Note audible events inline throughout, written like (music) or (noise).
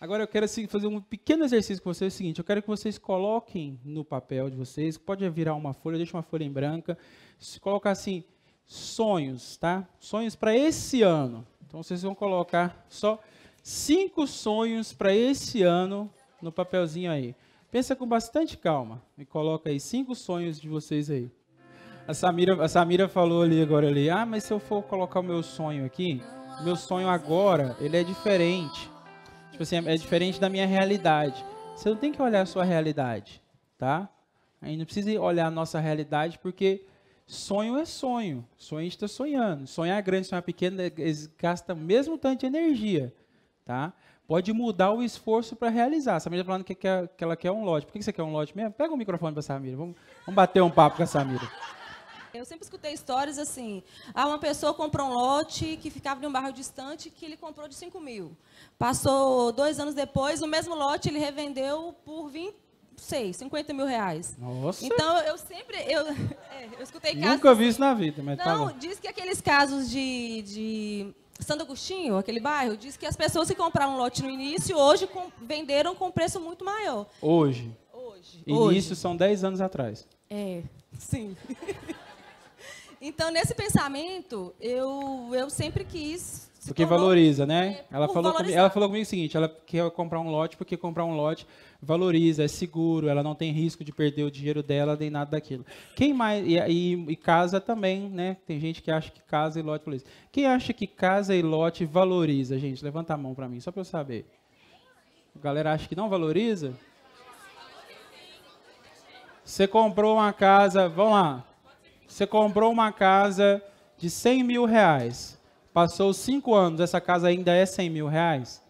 Agora eu quero assim, fazer um pequeno exercício com vocês, é o seguinte, eu quero que vocês coloquem no papel de vocês, pode virar uma folha, deixa uma folha em branca, colocar assim, sonhos, tá? Sonhos para esse ano. Então vocês vão colocar só cinco sonhos para esse ano no papelzinho aí. Pensa com bastante calma e coloca aí cinco sonhos de vocês aí. A Samira, a Samira falou ali agora ali, ah, mas se eu for colocar o meu sonho aqui, meu sonho agora, ele é diferente. Tipo assim, é diferente da minha realidade. Você não tem que olhar a sua realidade, tá? A gente não precisa olhar a nossa realidade, porque sonho é sonho. Sonho a gente é está sonhando. Sonhar é grande, sonhar pequeno, é, gasta o mesmo tanto de energia, tá? Pode mudar o esforço para realizar. A Samira está falando que, quer, que ela quer um lote. Por que você quer um lote mesmo? Pega o microfone para a Samira. Vamos, vamos bater um papo com a Samira. Eu sempre escutei histórias assim. há ah, uma pessoa comprou um lote que ficava em um bairro distante que ele comprou de 5 mil. Passou dois anos depois, o mesmo lote ele revendeu por 20, sei, 50 mil reais. Nossa. Então eu sempre. Eu, (laughs) é, eu escutei Nunca casos. Nunca vi isso na vida, mas. Não, diz que aqueles casos de, de Santo Agostinho, aquele bairro, diz que as pessoas que compraram um lote no início, hoje com, venderam com preço muito maior. Hoje. Hoje. Início hoje. são 10 anos atrás. É, sim. (laughs) Então, nesse pensamento, eu, eu sempre quis. Porque valoriza, né? É, ela, falou comigo, ela falou comigo o seguinte: ela quer comprar um lote porque comprar um lote valoriza, é seguro, ela não tem risco de perder o dinheiro dela nem nada daquilo. Quem mais. E, e, e casa também, né? Tem gente que acha que casa e lote valoriza. Quem acha que casa e lote valoriza, gente? Levanta a mão para mim, só para eu saber. A galera acha que não valoriza? Você comprou uma casa, vamos lá, você comprou uma casa de 100 mil reais. Passou cinco anos, essa casa ainda é 100 mil reais?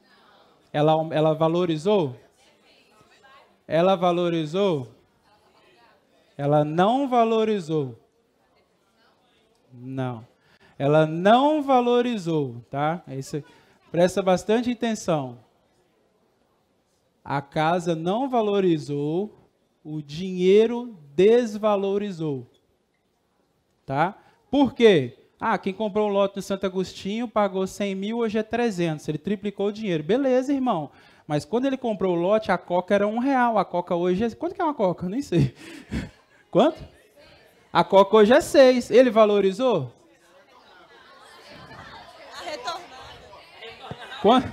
Ela, ela valorizou? Ela valorizou? Ela não valorizou. Não. Ela não valorizou, tá? É presta bastante atenção. A casa não valorizou, o dinheiro desvalorizou. Tá? Por quê? Ah, quem comprou um lote em Santo Agostinho pagou 100 mil, hoje é 300. Ele triplicou o dinheiro. Beleza, irmão. Mas quando ele comprou o lote, a coca era um real. A coca hoje é... Quanto que é uma coca? Nem sei. (laughs) Quanto? A coca hoje é 6. Ele valorizou? A retornada. Quanto?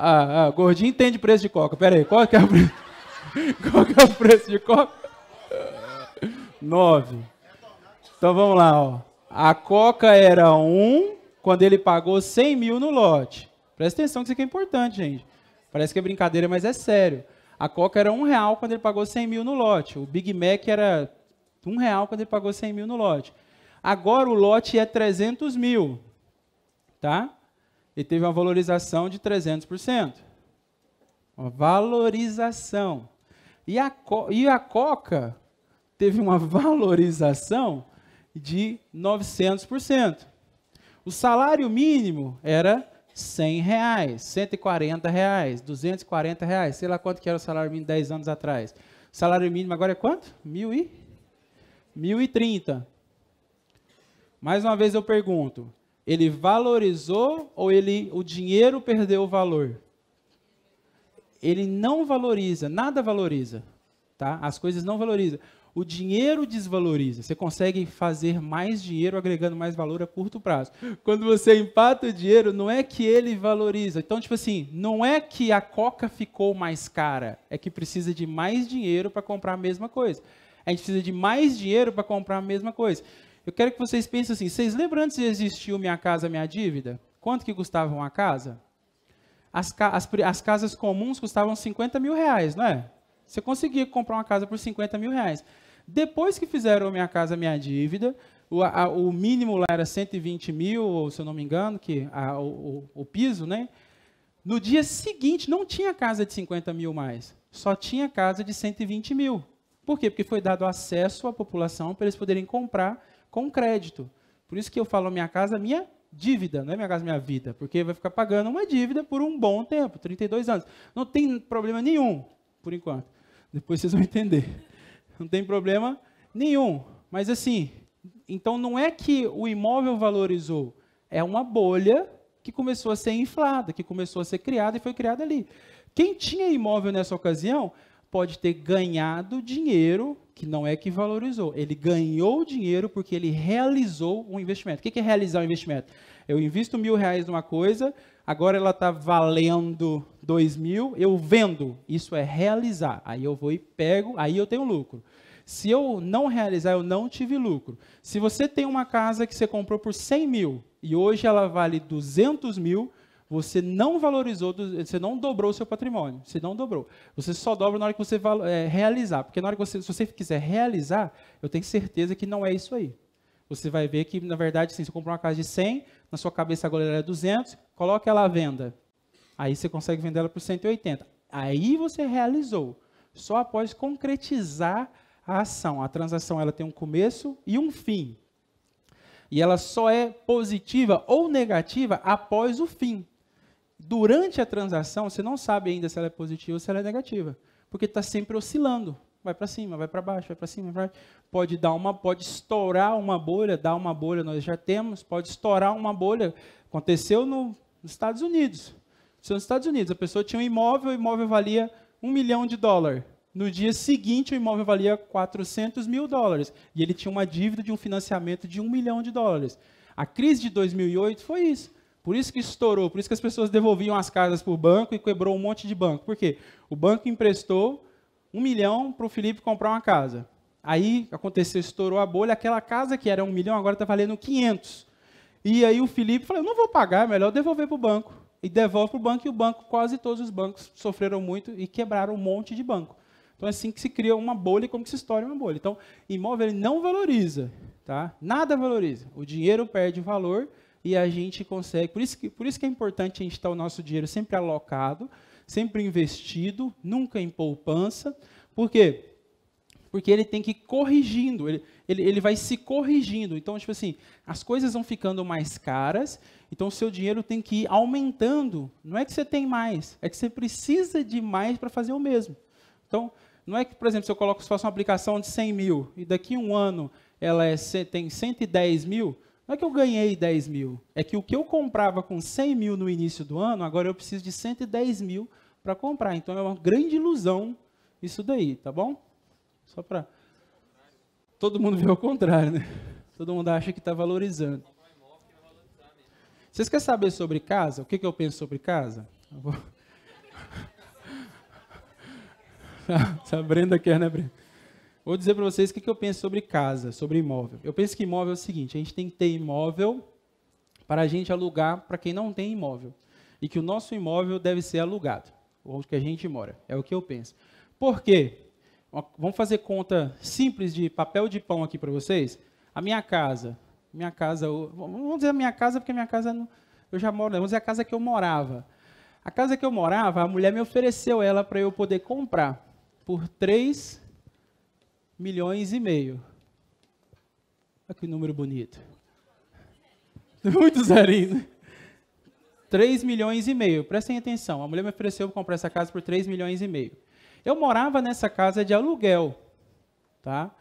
Ah, ah, gordinho entende preço de coca. Pera aí, qual que é o preço, (laughs) qual que é o preço de coca? 9. Então vamos lá, ó. A Coca era um quando ele pagou 100 mil no lote. Presta atenção que isso aqui é importante, gente. Parece que é brincadeira, mas é sério. A Coca era um real quando ele pagou 100 mil no lote. O Big Mac era um real quando ele pagou 100 mil no lote. Agora o lote é 300 mil, tá? Ele teve uma valorização de 300%. Uma valorização. E a, co e a Coca teve uma (laughs) valorização de 900%. O salário mínimo era 100 reais, 140 reais, 240 reais, sei lá quanto que era o salário mínimo 10 anos atrás. O salário mínimo agora é quanto? Mil e? 1.030. Mais uma vez eu pergunto, ele valorizou ou ele o dinheiro perdeu o valor? Ele não valoriza, nada valoriza, tá? As coisas não valorizam. O dinheiro desvaloriza. Você consegue fazer mais dinheiro agregando mais valor a curto prazo. Quando você empata o dinheiro, não é que ele valoriza. Então, tipo assim, não é que a coca ficou mais cara, é que precisa de mais dinheiro para comprar a mesma coisa. A gente precisa de mais dinheiro para comprar a mesma coisa. Eu quero que vocês pensem assim, vocês lembram antes de existir Minha Casa Minha Dívida? Quanto que custava uma casa? As, ca as, as casas comuns custavam 50 mil reais, não é? Você conseguia comprar uma casa por 50 mil reais. Depois que fizeram Minha Casa Minha Dívida, o, a, o mínimo lá era 120 mil, se eu não me engano, que a, o, o, piso, né? No dia seguinte não tinha casa de 50 mil mais, só tinha casa de 120 mil. Por quê? Porque foi dado acesso à população para eles poderem comprar com crédito. Por isso que eu falo Minha Casa Minha dívida, não é minha casa, minha vida, porque vai ficar pagando uma dívida por um bom tempo, 32 anos. Não tem problema nenhum, por enquanto. Depois vocês vão entender. Não tem problema nenhum. Mas assim, então não é que o imóvel valorizou, é uma bolha que começou a ser inflada, que começou a ser criada e foi criada ali. Quem tinha imóvel nessa ocasião pode ter ganhado dinheiro, que não é que valorizou. Ele ganhou dinheiro porque ele realizou um investimento. O que é realizar um investimento? Eu invisto mil reais numa coisa, agora ela está valendo 2 mil, eu vendo, isso é realizar. Aí eu vou e pego, aí eu tenho lucro. Se eu não realizar, eu não tive lucro. Se você tem uma casa que você comprou por 100 mil e hoje ela vale 200 mil, você não valorizou, você não dobrou o seu patrimônio, você não dobrou. Você só dobra na hora que você eh, realizar, porque na hora que você, se você quiser realizar, eu tenho certeza que não é isso aí você vai ver que, na verdade, assim, se você comprou uma casa de 100, na sua cabeça agora ela é 200, coloca ela à venda. Aí você consegue vender ela por 180. Aí você realizou. Só após concretizar a ação. A transação ela tem um começo e um fim. E ela só é positiva ou negativa após o fim. Durante a transação, você não sabe ainda se ela é positiva ou se ela é negativa, porque está sempre oscilando vai para cima, vai para baixo, vai para cima, vai. Pode dar uma, pode estourar uma bolha, dar uma bolha nós já temos, pode estourar uma bolha. Aconteceu no, nos Estados Unidos. Aconteceu nos Estados Unidos, a pessoa tinha um imóvel, o imóvel valia um milhão de dólares. No dia seguinte, o imóvel valia 400 mil dólares. E ele tinha uma dívida de um financiamento de um milhão de dólares. A crise de 2008 foi isso. Por isso que estourou, por isso que as pessoas devolviam as casas para o banco e quebrou um monte de banco. Por quê? O banco emprestou, um milhão para o Felipe comprar uma casa. Aí aconteceu, estourou a bolha, aquela casa que era um milhão agora está valendo 500. E aí o Felipe falou, não vou pagar, é melhor devolver para o banco. E devolve para o banco, e o banco, quase todos os bancos sofreram muito e quebraram um monte de banco. Então é assim que se cria uma bolha e como que se estoura uma bolha. Então, imóvel não valoriza, tá? Nada valoriza. O dinheiro perde valor e a gente consegue. Por isso que, por isso que é importante a gente estar o nosso dinheiro sempre alocado sempre investido, nunca em poupança. Por quê? Porque ele tem que ir corrigindo, ele, ele, ele vai se corrigindo. Então, tipo assim, as coisas vão ficando mais caras, então o seu dinheiro tem que ir aumentando. Não é que você tem mais, é que você precisa de mais para fazer o mesmo. Então, não é que, por exemplo, se eu coloco, se faço uma aplicação de 100 mil e daqui a um ano ela é, tem 110 mil, não é que eu ganhei 10 mil, é que o que eu comprava com 100 mil no início do ano, agora eu preciso de 110 mil para comprar. Então é uma grande ilusão isso daí, tá bom? Só para. Todo mundo vê o contrário, né? Todo mundo acha que está valorizando. Vocês querem saber sobre casa? O que, que eu penso sobre casa? Eu a Brenda quer, né, Brenda? Vou dizer para vocês o que, eu penso sobre casa, sobre imóvel. Eu penso que imóvel é o seguinte: a gente tem que ter imóvel para a gente alugar para quem não tem imóvel. E que o nosso imóvel deve ser alugado, onde que a gente mora. É o que eu penso. Por quê? Vamos fazer conta simples de papel de pão aqui para vocês? A minha casa. Minha casa. Vamos dizer a minha casa, porque a minha casa. eu já moro. Vamos dizer a casa que eu morava. A casa que eu morava, a mulher me ofereceu ela para eu poder comprar por 3 milhões e meio. Olha que número bonito. (laughs) Muito zerinho. 3 né? milhões e meio. Prestem atenção. A mulher me ofereceu comprar essa casa por 3 milhões e meio. Eu morava nessa casa de aluguel. Tá?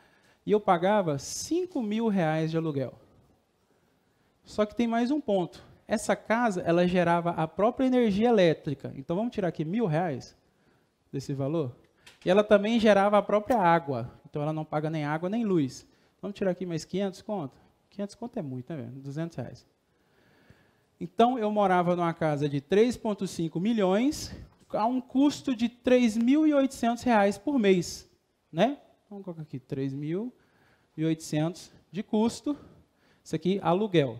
E eu pagava 5 mil reais de aluguel. Só que tem mais um ponto. Essa casa, ela gerava a própria energia elétrica. Então, vamos tirar aqui mil reais desse valor. E ela também gerava a própria água então ela não paga nem água nem luz. Vamos tirar aqui mais 500 conto? 500 conto é muito, né? 200 reais. Então, eu morava numa casa de 3,5 milhões, a um custo de 3.800 reais por mês, né? Vamos colocar aqui, 3.800 de custo, isso aqui, aluguel.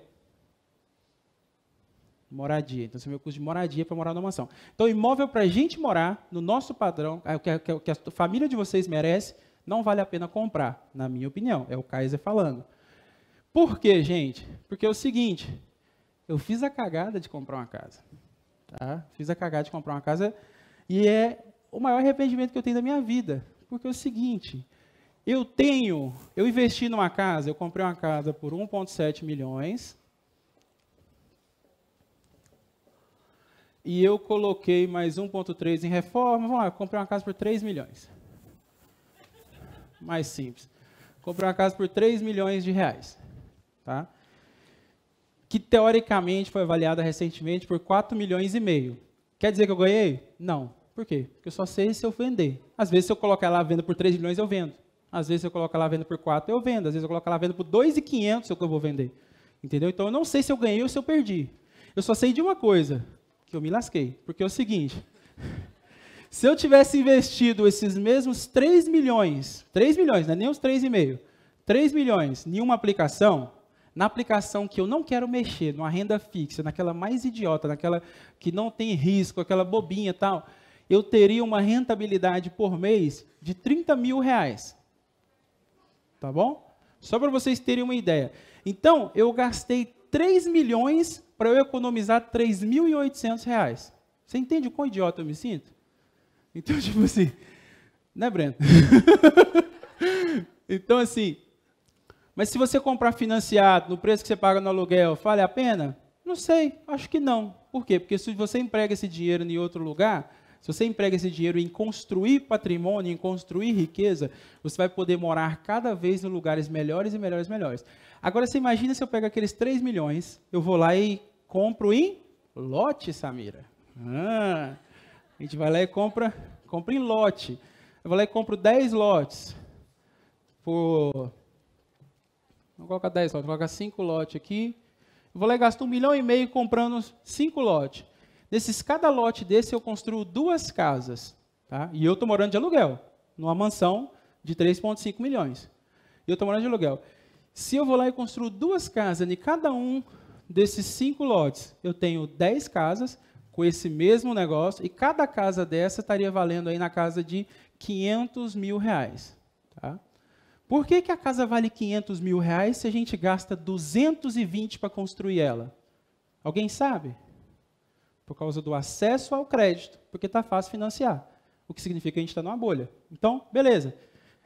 Moradia. Então, esse é o meu custo de moradia para morar numa mansão. Então, imóvel para a gente morar, no nosso padrão, é o que a família de vocês merece, não vale a pena comprar, na minha opinião. É o Kaiser falando. Por quê, gente? Porque é o seguinte, eu fiz a cagada de comprar uma casa. Tá? Fiz a cagada de comprar uma casa e é o maior arrependimento que eu tenho da minha vida. Porque é o seguinte, eu tenho, eu investi numa casa, eu comprei uma casa por 1,7 milhões, e eu coloquei mais 1,3 em reforma. Vamos lá, comprei uma casa por 3 milhões mais simples. Comprei uma casa por 3 milhões de reais, tá? que teoricamente foi avaliada recentemente por 4 milhões e meio. Quer dizer que eu ganhei? Não. Por quê? Porque eu só sei se eu vender. Às vezes, se eu colocar lá vendo venda por 3 milhões, eu vendo. Às vezes, se eu colocar lá vendo venda por 4, eu vendo. Às vezes, eu colocar lá a venda por 2,500, é eu vou vender. Entendeu? Então, eu não sei se eu ganhei ou se eu perdi. Eu só sei de uma coisa, que eu me lasquei. Porque é o seguinte, se eu tivesse investido esses mesmos 3 milhões, 3 milhões, não é nem os 3,5, 3 milhões em uma aplicação, na aplicação que eu não quero mexer, numa renda fixa, naquela mais idiota, naquela que não tem risco, aquela bobinha e tal, eu teria uma rentabilidade por mês de 30 mil reais. Tá bom? Só para vocês terem uma ideia. Então, eu gastei 3 milhões para eu economizar 3.800 reais. Você entende o quão idiota eu me sinto? Então, (laughs) tipo assim, né, Breno? (laughs) então, assim, mas se você comprar financiado, no preço que você paga no aluguel, vale a pena? Não sei, acho que não. Por quê? Porque se você emprega esse dinheiro em outro lugar, se você emprega esse dinheiro em construir patrimônio, em construir riqueza, você vai poder morar cada vez em lugares melhores e melhores e melhores. Agora, você imagina se eu pego aqueles 3 milhões, eu vou lá e compro em lote, Samira. Ah, a gente vai lá e compra, compra em lote. Eu vou lá e compro 10 lotes. Por. Não coloca 10 lotes, coloca 5 lotes aqui. Eu vou lá e gasto um milhão e meio comprando 5 lotes. Nesses, cada lote desse eu construo duas casas. Tá? E eu estou morando de aluguel, numa mansão de 3,5 milhões. E eu estou morando de aluguel. Se eu vou lá e construo duas casas em cada um desses cinco lotes, eu tenho 10 casas, com esse mesmo negócio, e cada casa dessa estaria valendo aí na casa de 500 mil reais. Tá? Por que, que a casa vale 500 mil reais se a gente gasta 220 para construir ela? Alguém sabe? Por causa do acesso ao crédito, porque está fácil financiar, o que significa que a gente está numa bolha. Então, beleza.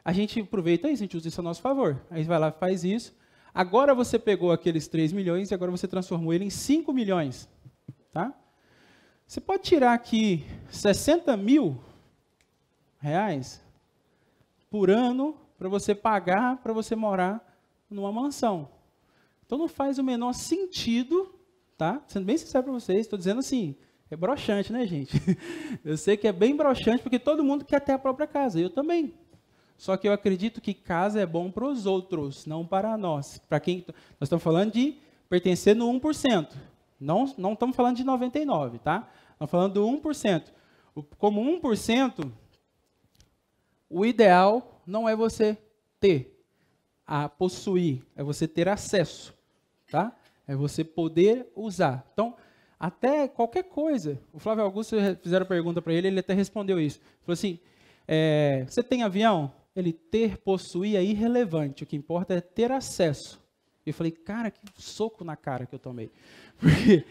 A gente aproveita isso, a gente usa isso a nosso favor. Aí vai lá faz isso. Agora você pegou aqueles 3 milhões e agora você transformou ele em 5 milhões. Tá? Você pode tirar aqui 60 mil reais por ano para você pagar para você morar numa mansão. Então não faz o menor sentido, tá? Sendo bem sincero para vocês, estou dizendo assim, é broxante, né, gente? (laughs) Eu sei que é bem broxante porque todo mundo quer ter a própria casa, eu também. Só que eu acredito que casa é bom para os outros, não para nós. Para quem nós estamos falando de pertencer no 1%. Não, não estamos falando de 99, tá? Nós falando do 1%. Como 1%, o ideal não é você ter, a possuir, é você ter acesso, tá? É você poder usar. Então, até qualquer coisa. O Flávio Augusto fizeram pergunta para ele, ele até respondeu isso. Falou assim: é, você tem avião? Ele ter, possuir é irrelevante. O que importa é ter acesso. Eu falei, cara, que soco na cara que eu tomei. (laughs) Porque,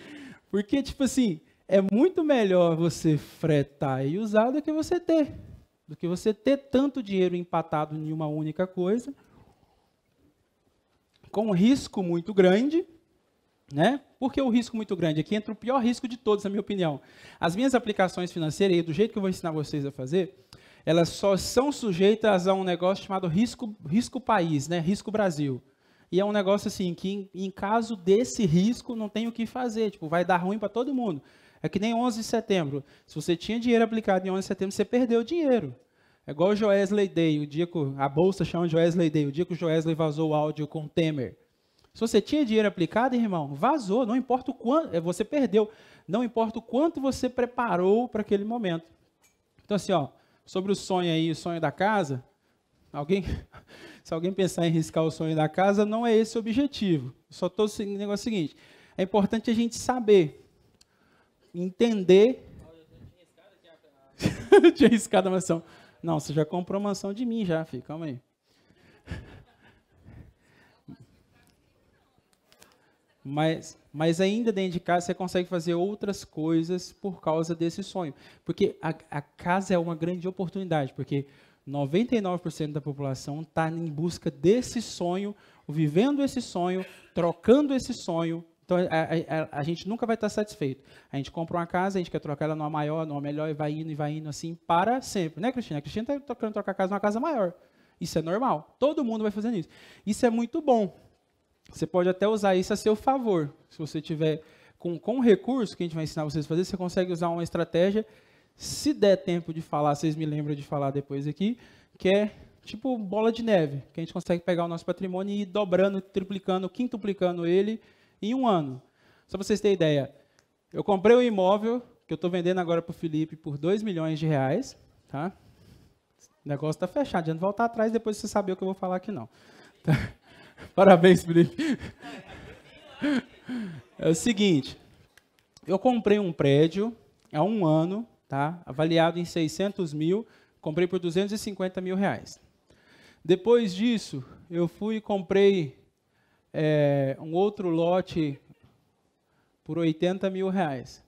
porque tipo assim, é muito melhor você fretar e usar do que você ter. Do que você ter tanto dinheiro empatado em uma única coisa, com um risco muito grande. Né? Por que o risco muito grande? Aqui entra o pior risco de todos, na minha opinião. As minhas aplicações financeiras, e do jeito que eu vou ensinar vocês a fazer, elas só são sujeitas a um negócio chamado risco, risco país, né? risco Brasil. E é um negócio assim, que em, em caso desse risco, não tem o que fazer. Tipo, vai dar ruim para todo mundo. É que nem 11 de setembro. Se você tinha dinheiro aplicado em 11 de setembro, você perdeu o dinheiro. É igual o Joesley Day, o dia que a bolsa chama Joesley Day, o dia que o Joesley vazou o áudio com o Temer. Se você tinha dinheiro aplicado, irmão, vazou, não importa o quanto, é, você perdeu, não importa o quanto você preparou para aquele momento. Então assim, ó, sobre o sonho aí, o sonho da casa, alguém (laughs) se alguém pensar em riscar o sonho da casa, não é esse o objetivo. só estou negócio seguinte, é importante a gente saber entender. (laughs) tinha riscado a mansão. Não, você já comprou mansão de mim já, filho. Calma aí. Mas, mas ainda dentro de casa você consegue fazer outras coisas por causa desse sonho. Porque a, a casa é uma grande oportunidade, porque 99% da população está em busca desse sonho, vivendo esse sonho, trocando esse sonho então, a, é, a, é, é, a gente nunca vai estar satisfeito. A gente compra uma casa, a gente quer trocar ela numa maior, numa melhor, e vai indo, e vai indo, assim, para sempre. Né, Cristina? A Cristina está querendo trocar a casa numa casa maior. Isso é normal. Todo mundo vai fazendo isso. Isso é muito bom. Você pode até usar isso a seu favor. Se você tiver com, com o recurso que a gente vai ensinar vocês a fazer, você consegue usar uma estratégia. Se der tempo de falar, vocês me lembram de falar depois aqui, que é tipo bola de neve, que a gente consegue pegar o nosso patrimônio e ir dobrando, triplicando, quintuplicando ele em um ano. Só para vocês terem ideia, eu comprei um imóvel que eu estou vendendo agora para o Felipe por 2 milhões de reais. Tá? O negócio está fechado, adianta voltar atrás depois você saber o que eu vou falar aqui não. Tá? (laughs) Parabéns, Felipe. (laughs) É o seguinte, eu comprei um prédio há um ano, tá? avaliado em 600 mil, comprei por 250 mil reais. Depois disso, eu fui e comprei é, um outro lote por 80 mil reais.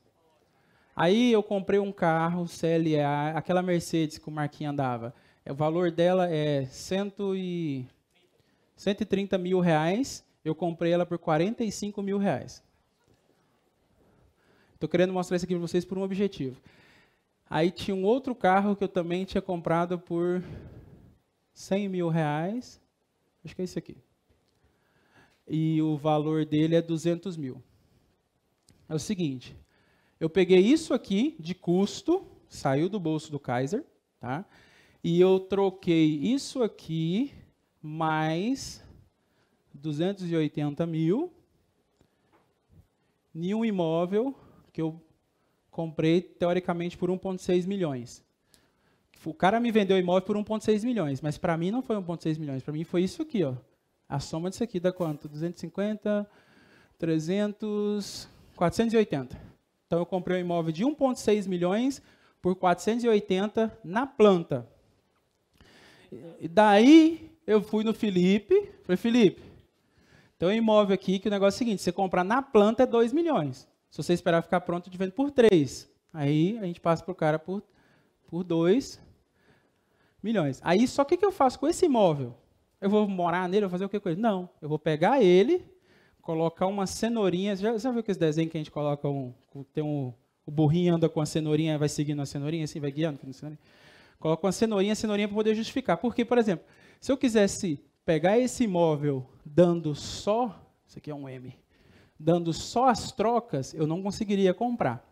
Aí eu comprei um carro CLA, aquela Mercedes que o Marquinhos andava. É, o valor dela é cento e, 130 mil reais. Eu comprei ela por 45 mil reais. Estou querendo mostrar isso aqui para vocês por um objetivo. Aí tinha um outro carro que eu também tinha comprado por 100 mil reais. Acho que é esse aqui e o valor dele é 200 mil. É o seguinte, eu peguei isso aqui de custo, saiu do bolso do Kaiser, tá? E eu troquei isso aqui mais 280 mil em um imóvel que eu comprei teoricamente por 1,6 milhões. O cara me vendeu o imóvel por 1,6 milhões, mas para mim não foi 1,6 milhões, para mim foi isso aqui, ó. A soma disso aqui dá quanto? 250, 300, 480. Então eu comprei um imóvel de 1,6 milhões por 480 na planta. E daí eu fui no Felipe, falei, Felipe, tem um imóvel aqui que o negócio é o seguinte, você comprar na planta é 2 milhões. Se você esperar ficar pronto, eu vendo por 3. Aí a gente passa para o cara por, por 2 milhões. Aí só o que, que eu faço com esse imóvel? Eu vou morar nele, vou fazer o que com ele? Não, eu vou pegar ele, colocar uma cenourinha. Já, já viu aqueles desenhos que a gente coloca um. Tem um. O burrinho anda com a cenourinha, vai seguindo a cenourinha, assim, vai guiando. Coloca uma cenourinha, a cenourinha para poder justificar. Porque, por exemplo, se eu quisesse pegar esse imóvel dando só. Isso aqui é um M. Dando só as trocas, eu não conseguiria comprar.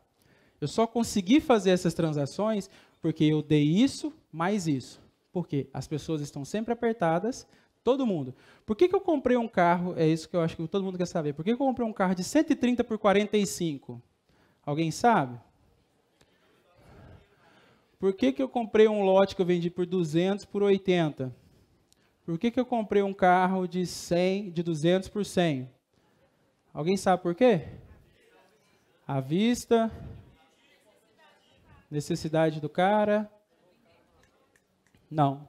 Eu só consegui fazer essas transações porque eu dei isso mais isso. Porque as pessoas estão sempre apertadas, todo mundo. Por que, que eu comprei um carro? É isso que eu acho que todo mundo quer saber. Por que, que eu comprei um carro de 130 por 45? Alguém sabe? Por que, que eu comprei um lote que eu vendi por 200 por 80? Por que, que eu comprei um carro de 100, de 200 por 100? Alguém sabe por quê? À vista, necessidade do cara, não.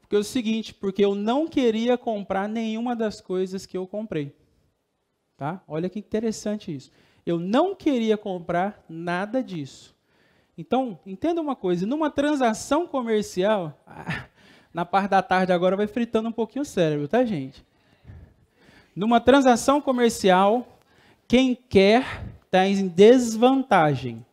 Porque é o seguinte, porque eu não queria comprar nenhuma das coisas que eu comprei. Tá? Olha que interessante isso. Eu não queria comprar nada disso. Então, entenda uma coisa, numa transação comercial, ah, na parte da tarde agora vai fritando um pouquinho o cérebro, tá, gente? Numa transação comercial, quem quer está em desvantagem,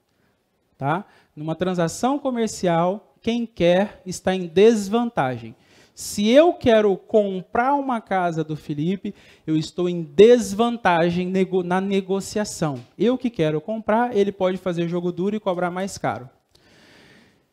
tá? Numa transação comercial, quem quer está em desvantagem. Se eu quero comprar uma casa do Felipe, eu estou em desvantagem nego na negociação. Eu que quero comprar, ele pode fazer jogo duro e cobrar mais caro.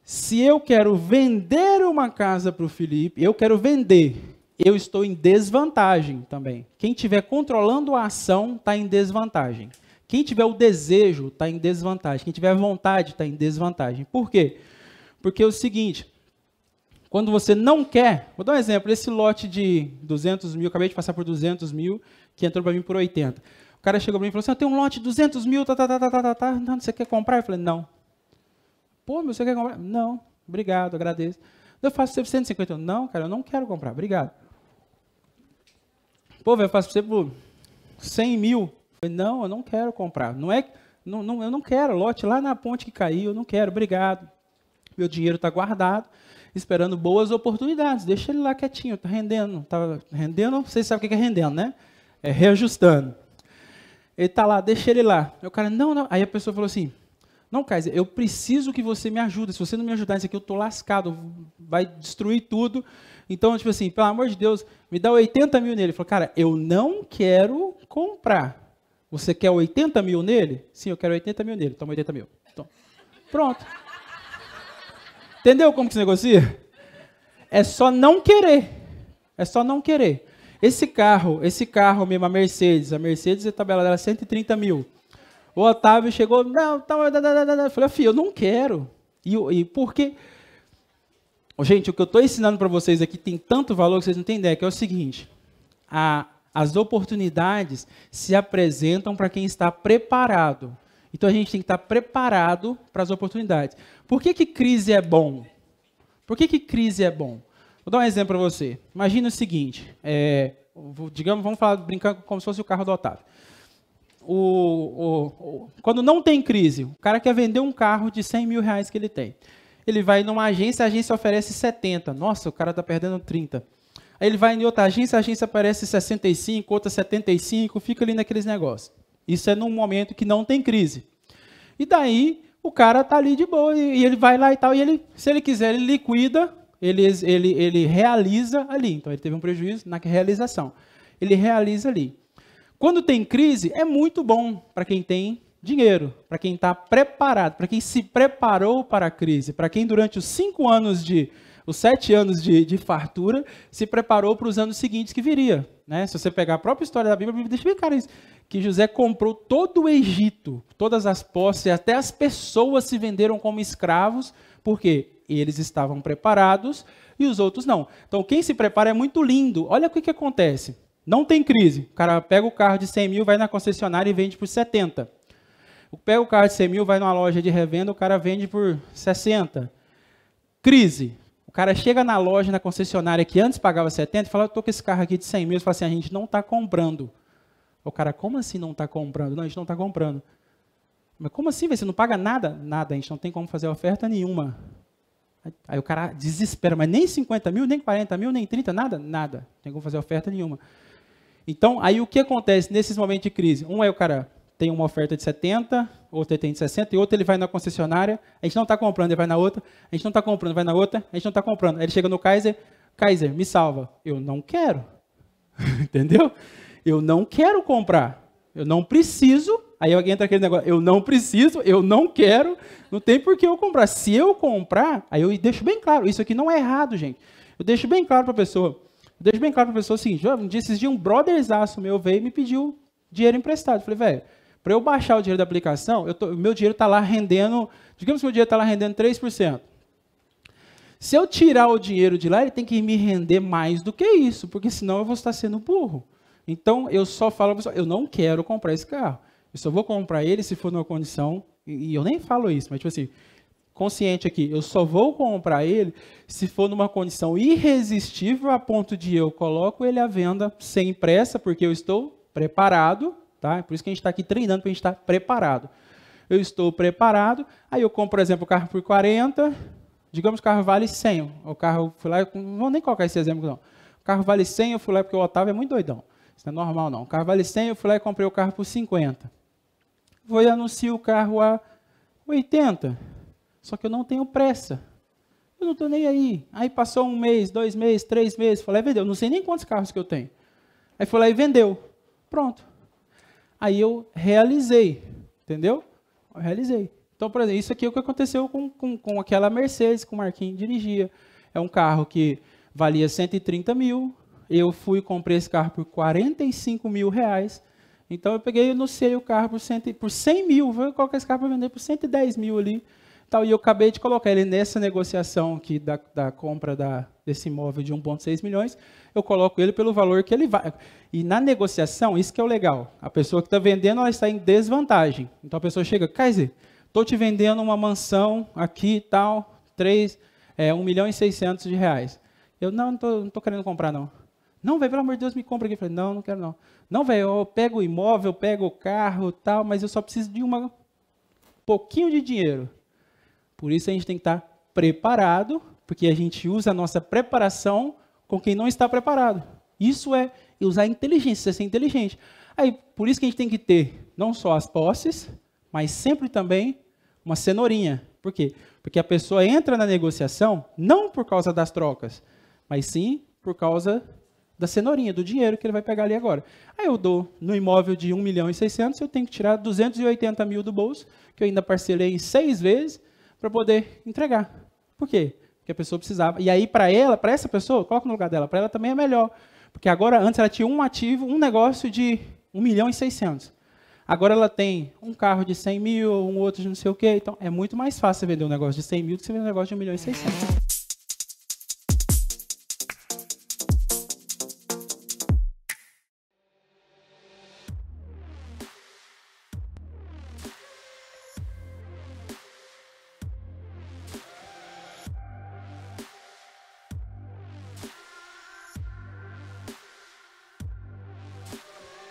Se eu quero vender uma casa para o Felipe, eu quero vender, eu estou em desvantagem também. Quem estiver controlando a ação está em desvantagem. Quem tiver o desejo está em desvantagem. Quem tiver vontade está em desvantagem. Por quê? Porque porque é o seguinte, quando você não quer, vou dar um exemplo, esse lote de 200 mil, acabei de passar por 200 mil, que entrou para mim por 80. O cara chegou para mim e falou assim, ah, tem um lote de 200 mil, tá, tá, tá, tá, tá, tá, tá, não, você quer comprar? Eu falei, não. Pô, meu, você quer comprar? Não, obrigado, agradeço. Eu faço você por 150, não, cara, eu não quero comprar, obrigado. Pô, velho, eu faço você por 100 mil. Eu falei, não, eu não quero comprar, não é, não, não, eu não quero, lote lá na ponte que caiu, eu não quero, obrigado. Meu dinheiro está guardado, esperando boas oportunidades. Deixa ele lá quietinho, está rendendo. Está rendendo, vocês sabem o que é rendendo, né? É reajustando. Ele está lá, deixa ele lá. Aí o cara, não, não. Aí a pessoa falou assim, não, Kaiser, eu preciso que você me ajude. Se você não me ajudar nisso aqui, eu estou lascado, vai destruir tudo. Então, tipo assim, pelo amor de Deus, me dá 80 mil nele. Ele falou, cara, eu não quero comprar. Você quer 80 mil nele? Sim, eu quero 80 mil nele. Toma 80 mil. Então, pronto. Entendeu como que se negocia? É só não querer. É só não querer. Esse carro, esse carro mesmo, a Mercedes, a Mercedes, a tabela dela 130 é mil. O Otávio chegou, não, tá, da, da, da. eu falei, ah, filho, eu não quero. E, e por quê? Gente, o que eu estou ensinando para vocês aqui tem tanto valor que vocês não têm ideia, que é o seguinte, a, as oportunidades se apresentam para quem está preparado. Então a gente tem que estar preparado para as oportunidades. Por que, que crise é bom? Por que, que crise é bom? Vou dar um exemplo para você. Imagina o seguinte: é, digamos, vamos falar brincando como se fosse o carro do Otávio. O, o, o, quando não tem crise, o cara quer vender um carro de 100 mil reais que ele tem. Ele vai numa agência, a agência oferece 70. Nossa, o cara está perdendo 30. Aí ele vai em outra agência, a agência oferece 65, outra 75, fica ali naqueles negócios. Isso é num momento que não tem crise. E daí o cara tá ali de boa e ele vai lá e tal. E ele, se ele quiser, ele liquida, ele, ele, ele realiza ali. Então ele teve um prejuízo na realização. Ele realiza ali. Quando tem crise, é muito bom para quem tem dinheiro, para quem está preparado, para quem se preparou para a crise, para quem durante os cinco anos de. os sete anos de, de fartura se preparou para os anos seguintes que viria. Né? Se você pegar a própria história da Bíblia, deixa eu ver, cara, isso que José comprou todo o Egito, todas as posses, até as pessoas se venderam como escravos, porque eles estavam preparados e os outros não. Então, quem se prepara é muito lindo. Olha o que, que acontece. Não tem crise. O cara pega o carro de 100 mil, vai na concessionária e vende por 70. Pega o carro de 100 mil, vai numa loja de revenda, o cara vende por 60. Crise. O cara chega na loja, na concessionária, que antes pagava 70, e fala, eu estou com esse carro aqui de 100 mil. fala assim, a gente não está comprando. O cara, como assim não está comprando? Não, a gente não está comprando. Mas como assim, você não paga nada? Nada, a gente não tem como fazer oferta nenhuma. Aí o cara desespera, mas nem 50 mil, nem 40 mil, nem 30, nada? Nada. Não tem como fazer oferta nenhuma. Então, aí o que acontece nesses momentos de crise? Um é o cara tem uma oferta de 70, outra tem de 60, e outra ele vai na concessionária, a gente não está comprando, ele vai na outra, a gente não está comprando, vai na outra, a gente não está comprando. Aí ele chega no Kaiser, Kaiser, me salva. Eu não quero. (laughs) Entendeu? Eu não quero comprar. Eu não preciso. Aí alguém entra aquele negócio, eu não preciso, eu não quero, não tem por que eu comprar. Se eu comprar, aí eu deixo bem claro, isso aqui não é errado, gente. Eu deixo bem claro para a pessoa. Eu deixo bem claro para a pessoa assim, um dia, esses dias um brotherzaço meu veio e me pediu dinheiro emprestado. Eu falei, velho, para eu baixar o dinheiro da aplicação, eu tô, meu dinheiro está lá rendendo, digamos que meu dinheiro está lá rendendo 3%. Se eu tirar o dinheiro de lá, ele tem que me render mais do que isso, porque senão eu vou estar sendo burro. Então eu só falo para eu não quero comprar esse carro. Eu só vou comprar ele se for numa condição, e eu nem falo isso, mas tipo assim, consciente aqui, eu só vou comprar ele se for numa condição irresistível a ponto de eu coloco ele à venda sem pressa, porque eu estou preparado, tá? É por isso que a gente está aqui treinando para a gente estar tá preparado. Eu estou preparado, aí eu compro, por exemplo, o carro por 40, digamos que o carro vale 100, o carro, fui lá, não vou nem colocar esse exemplo não, o carro vale 100, eu fui lá porque o Otávio é muito doidão. Isso não é normal, não. O carro vale 100, eu fui lá e comprei o carro por 50. Vou e anuncio o carro a 80. Só que eu não tenho pressa. Eu não estou nem aí. Aí passou um mês, dois meses, três meses. Falei, é, vendeu. Não sei nem quantos carros que eu tenho. Aí foi lá e vendeu. Pronto. Aí eu realizei. Entendeu? Eu realizei. Então, por exemplo, isso aqui é o que aconteceu com, com, com aquela Mercedes que o Marquinhos dirigia. É um carro que valia 130 mil, eu fui e comprei esse carro por 45 mil reais. Então eu peguei e anunciei o carro por, 100 por 100 mil, vou colocar esse carro para vender por 110 mil ali. Tal, e eu acabei de colocar ele nessa negociação aqui da, da compra da, desse imóvel de 1,6 milhões, eu coloco ele pelo valor que ele vai. E na negociação, isso que é o legal, a pessoa que está vendendo ela está em desvantagem. Então a pessoa chega, Kaiser, estou te vendendo uma mansão aqui e tal, 3, é, 1 milhão e 600 de reais. Eu não estou não querendo comprar não. Não, velho, pelo amor de Deus, me compra aqui. Eu falei, não, não quero não. Não, velho, eu pego o imóvel, eu pego o carro tal, mas eu só preciso de um pouquinho de dinheiro. Por isso a gente tem que estar preparado, porque a gente usa a nossa preparação com quem não está preparado. Isso é usar inteligência, ser inteligente. Aí, por isso que a gente tem que ter não só as posses, mas sempre também uma cenourinha. Por quê? Porque a pessoa entra na negociação não por causa das trocas, mas sim por causa da cenourinha, do dinheiro que ele vai pegar ali agora. Aí eu dou no imóvel de 1 milhão e 600, eu tenho que tirar 280 mil do bolso, que eu ainda parcelei em seis vezes, para poder entregar. Por quê? Porque a pessoa precisava. E aí, para ela, para essa pessoa, coloca no lugar dela, para ela também é melhor. Porque agora, antes ela tinha um ativo, um negócio de 1 milhão e 600. Agora ela tem um carro de 100 mil, um outro de não sei o quê. Então, é muito mais fácil vender um negócio de 100 mil do que você vender um negócio de 1 milhão e 600.